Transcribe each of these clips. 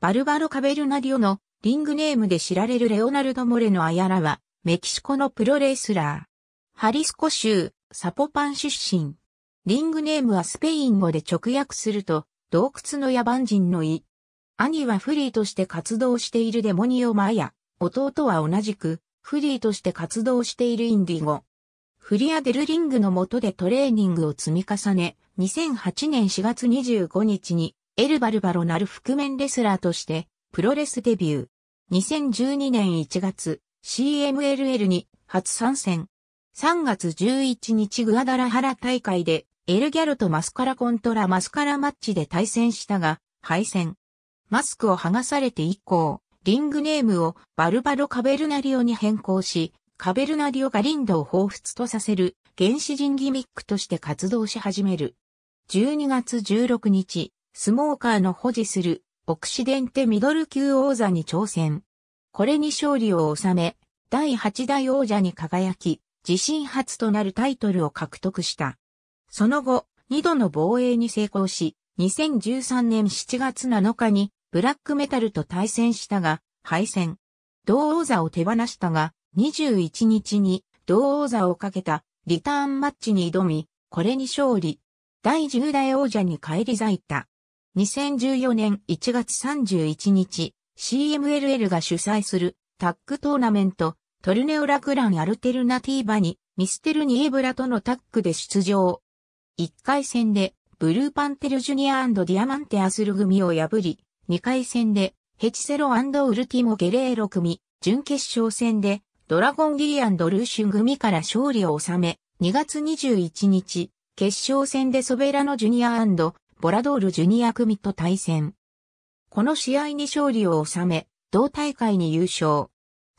バルバロ・カベルナディオのリングネームで知られるレオナルド・モレノ・アヤラは、メキシコのプロレスラー。ハリスコ州、サポパン出身。リングネームはスペイン語で直訳すると、洞窟の野蛮人の意。兄はフリーとして活動しているデモニオ・マヤ。弟は同じく、フリーとして活動しているインディゴ。フリアデルリングの下でトレーニングを積み重ね、2008年4月25日にエルバルバロなる覆面レスラーとして、プロレスデビュー。2012年1月、CMLL に初参戦。3月11日グアダラハラ大会で、エルギャルとマスカラコントラマスカラマッチで対戦したが、敗戦。マスクを剥がされて以降、リングネームをバルバロ・カベルナリオに変更し、カベルナリオがリンドを彷彿とさせる原始人ギミックとして活動し始める。12月16日、スモーカーの保持するオクシデンテミドル級王座に挑戦。これに勝利を収め、第8代王者に輝き、自身初となるタイトルを獲得した。その後、2度の防衛に成功し、2013年7月7日にブラックメタルと対戦したが、敗戦。同王座を手放したが、21日に同王座をかけたリターンマッチに挑み、これに勝利。第10代王者に返り咲いた。2014年1月31日、CMLL が主催するタッグトーナメント、トルネオラグランアルテルナティーバにミステルニエブラとのタッグで出場。1回戦でブルーパンテルジュニアディアマンテアスル組を破り、2回戦でヘチセロウルティモゲレーロ組、準決勝戦でドラゴンギリアンドルーシュ組から勝利を収め、2月21日、決勝戦でソベラノジュニアボラドールジュニア組と対戦。この試合に勝利を収め、同大会に優勝。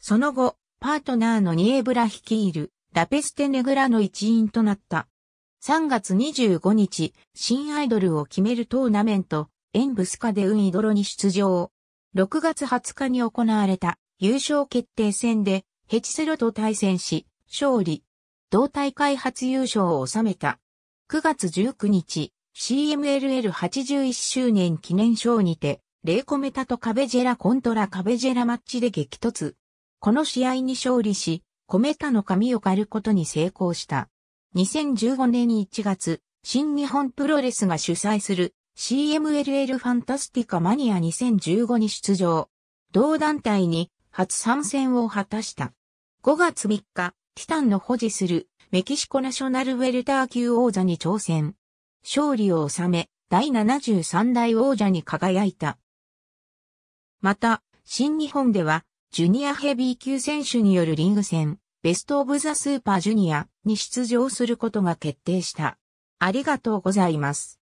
その後、パートナーのニエブラ率いる、ラペステネグラの一員となった。3月25日、新アイドルを決めるトーナメント、エンブスカでウンイドロに出場。6月20日に行われた優勝決定戦で、ヘチセロと対戦し、勝利。同大会初優勝を収めた。9月19日、CMLL81 周年記念賞にて、レイコメタとカベジェラコントラカベジェラマッチで激突。この試合に勝利し、コメタの髪を刈ることに成功した。2015年1月、新日本プロレスが主催する CMLL ファンタスティカマニア2015に出場。同団体に初参戦を果たした。5月3日、ティタンの保持するメキシコナショナルウェルター級王座に挑戦。勝利を収め、第73代王者に輝いた。また、新日本では、ジュニアヘビー級選手によるリング戦、ベストオブザスーパージュニアに出場することが決定した。ありがとうございます。